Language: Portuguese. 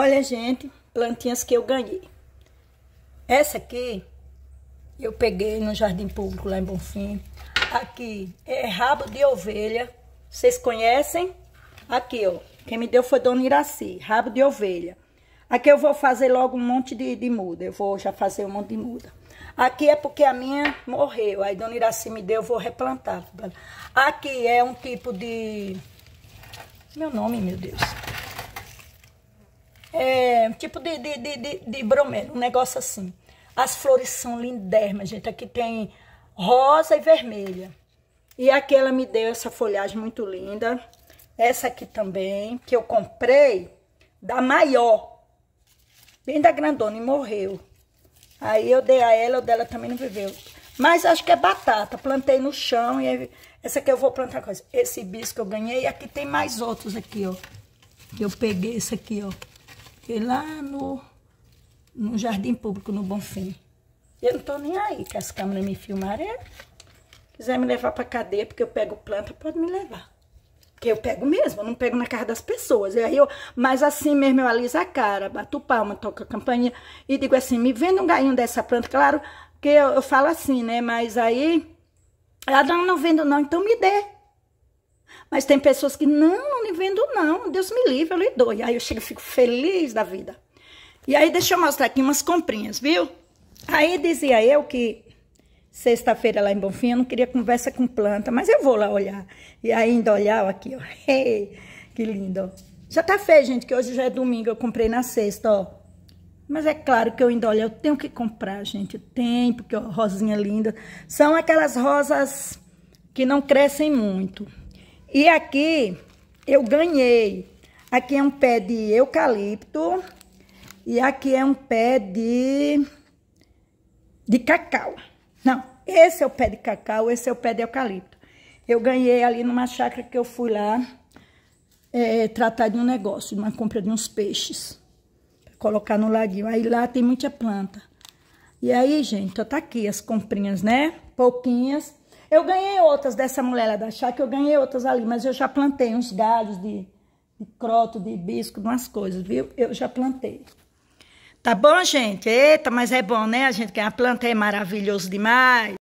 Olha, gente, plantinhas que eu ganhei. Essa aqui eu peguei no jardim público lá em Bonfim. Aqui é rabo de ovelha. Vocês conhecem? Aqui, ó. Quem me deu foi Dona Iraci, rabo de ovelha. Aqui eu vou fazer logo um monte de, de muda. Eu vou já fazer um monte de muda. Aqui é porque a minha morreu. Aí Dona Iraci me deu, eu vou replantar. Aqui é um tipo de... Meu nome, meu Deus é, tipo de, de, de, de bromélia, um negócio assim. As flores são lindérrimas, gente. Aqui tem rosa e vermelha. E aqui ela me deu essa folhagem muito linda. Essa aqui também, que eu comprei da maior. Bem da grandona e morreu. Aí eu dei a ela, o dela também não viveu. Mas acho que é batata. Plantei no chão e essa aqui eu vou plantar coisa. Esse hibisco eu ganhei. E aqui tem mais outros aqui, ó. Eu peguei esse aqui, ó. Fiquei lá no, no Jardim Público, no Bonfim. Eu não tô nem aí que as câmeras me filmarem. É. Quiser me levar pra cadeia porque eu pego planta, pode me levar. Porque eu pego mesmo, eu não pego na cara das pessoas. E aí eu, mas assim mesmo eu aliso a cara, bato palma, toco a campainha e digo assim, me vende um galinho dessa planta, claro, que eu, eu falo assim, né? Mas aí, ela ah, não, não vendo não, então me dê. Mas tem pessoas que, não, não lhe vendo não, Deus me livre, eu lhe dou. E aí eu chego e fico feliz da vida. E aí deixa eu mostrar aqui umas comprinhas, viu? Aí dizia eu que sexta-feira lá em Bonfim eu não queria conversa com planta, mas eu vou lá olhar. E ainda olhar aqui, ó. Hey, que lindo, ó. Já tá feio, gente, que hoje já é domingo, eu comprei na sexta, ó. Mas é claro que eu ainda, olho. eu tenho que comprar, gente, eu tenho, porque ó, rosinha linda. São aquelas rosas que não crescem muito. E aqui eu ganhei. Aqui é um pé de eucalipto e aqui é um pé de de cacau. Não, esse é o pé de cacau, esse é o pé de eucalipto. Eu ganhei ali numa chácara que eu fui lá é, tratar de um negócio, de uma compra de uns peixes, colocar no laguinho. Aí lá tem muita planta. E aí, gente, ó, tá aqui as comprinhas, né? Pouquinhas. Eu ganhei outras dessa mulher da que eu ganhei outras ali, mas eu já plantei uns galhos de, de croto, de hibisco, umas coisas, viu? Eu já plantei. Tá bom, gente? Eita, mas é bom, né? A gente a planta é maravilhoso demais.